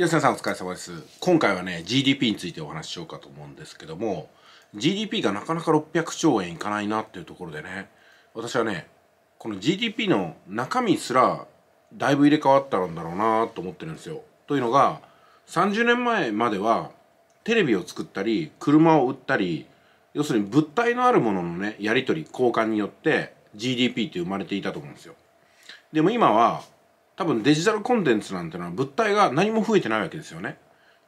吉田さんお疲れ様です今回はね GDP についてお話ししようかと思うんですけども GDP がなかなか600兆円いかないなっていうところでね私はねこの GDP の中身すらだいぶ入れ替わったんだろうなと思ってるんですよ。というのが30年前まではテレビを作ったり車を売ったり要するに物体のあるもののねやり取り交換によって GDP って生まれていたと思うんですよ。でも今は多分デジタルコンテンツなんてのは物体が何も増えてないわけですよね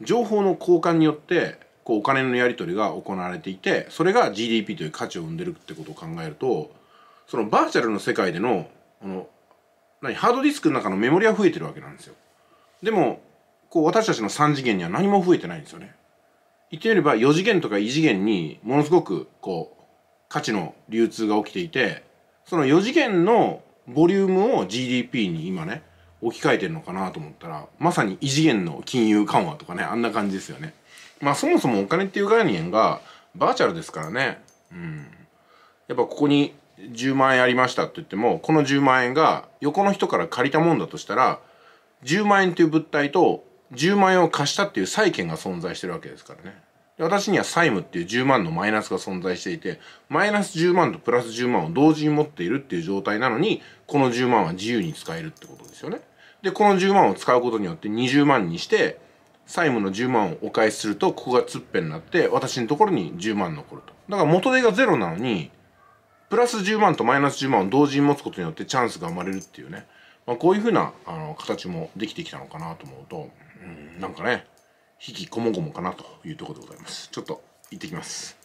情報の交換によってこうお金のやり取りが行われていてそれが GDP という価値を生んでるってことを考えるとそのバーチャルの世界でのこの何ハードディスクの中のメモリは増えてるわけなんですよでもこう私たちの3次元には何も増えてないんですよね言ってみれば4次元とか異次元にものすごくこう価値の流通が起きていてその4次元のボリュームを GDP に今ね置き換えてるのかなと思ったらまさに異次元の金融緩和とかねあんな感じですよねまあそもそもお金っていう概念がバーチャルですからねうんやっぱここに10万円ありましたって言ってもこの10万円が横の人から借りたもんだとしたら10万円という物体と10万円を貸したっていう債権が存在してるわけですからね私には債務っていう10万のマイナスが存在していて、マイナス10万とプラス10万を同時に持っているっていう状態なのに、この10万は自由に使えるってことですよね。で、この10万を使うことによって20万にして、債務の10万をお返しすると、ここがつっぺになって、私のところに10万残ると。だから元手がゼロなのに、プラス10万とマイナス10万を同時に持つことによってチャンスが生まれるっていうね。まあ、こういうふうなあの形もできてきたのかなと思うと、うん、なんかね、引きこもごもかなというところでございます。ちょっと行ってきます。